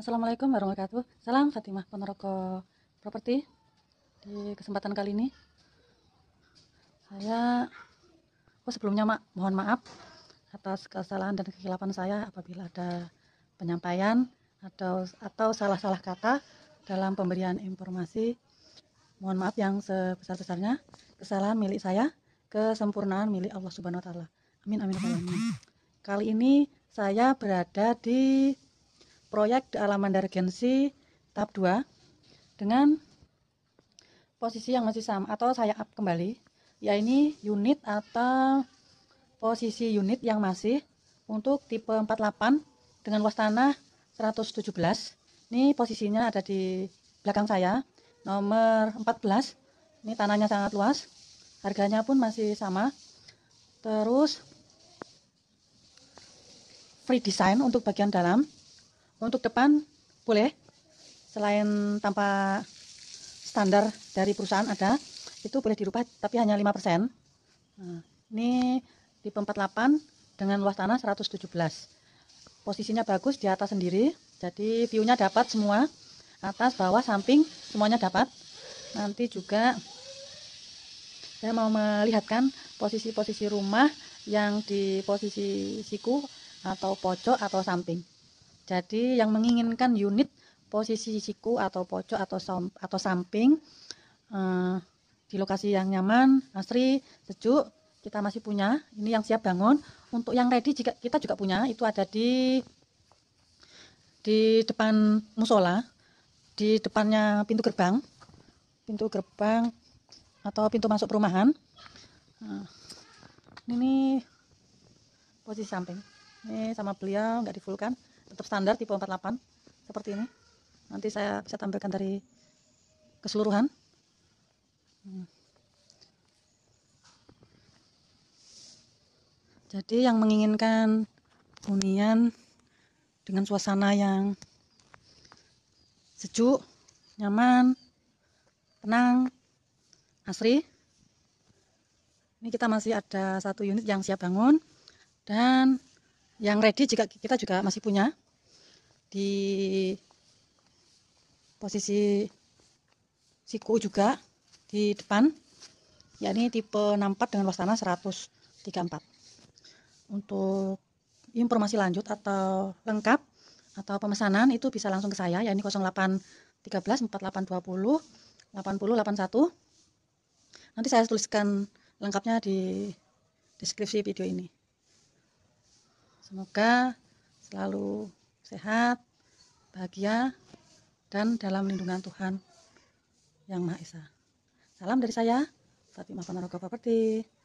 Assalamualaikum warahmatullahi wabarakatuh Salam Fatimah Ponorogo Properti Di kesempatan kali ini Saya Oh sebelumnya mak, mohon maaf Atas kesalahan dan kehilapan saya Apabila ada penyampaian Atau, atau salah-salah kata Dalam pemberian informasi Mohon maaf yang sebesar-besarnya Kesalahan milik saya Kesempurnaan milik Allah Subhanahu Wa Taala. Amin amin amin Kali ini saya berada di proyek alam Mandar Gensi tahap 2 dengan posisi yang masih sama atau saya up kembali ya ini unit atau posisi unit yang masih untuk tipe 48 dengan luas tanah 117 ini posisinya ada di belakang saya nomor 14 ini tanahnya sangat luas harganya pun masih sama terus free design untuk bagian dalam untuk depan boleh selain tanpa standar dari perusahaan ada itu boleh dirubah tapi hanya 5% nah, ini di 48 dengan luas tanah 117 posisinya bagus di atas sendiri jadi viewnya dapat semua atas bawah samping semuanya dapat nanti juga saya mau melihatkan posisi-posisi rumah yang di posisi siku atau pojok atau samping jadi yang menginginkan unit posisi siku atau pojok atau som, atau samping uh, di lokasi yang nyaman, asri, sejuk, kita masih punya. Ini yang siap bangun. Untuk yang ready jika kita juga punya, itu ada di di depan musola, di depannya pintu gerbang, pintu gerbang atau pintu masuk perumahan. Nah, ini, posisi samping. Ini sama beliau nggak difulkan tetap standar tipe 48 seperti ini nanti saya bisa tampilkan dari keseluruhan hmm. jadi yang menginginkan hunian dengan suasana yang sejuk nyaman tenang asri ini kita masih ada satu unit yang siap bangun dan yang ready jika kita juga masih punya di posisi siku juga di depan yakni tipe 64 dengan luas tanah 134 untuk informasi lanjut atau lengkap atau pemesanan itu bisa langsung ke saya yakni 08 13 48 20 80 81 nanti saya tuliskan lengkapnya di deskripsi video ini Semoga selalu sehat, bahagia, dan dalam lindungan Tuhan Yang Maha Esa. Salam dari saya, Fatimah Panaroga Properti.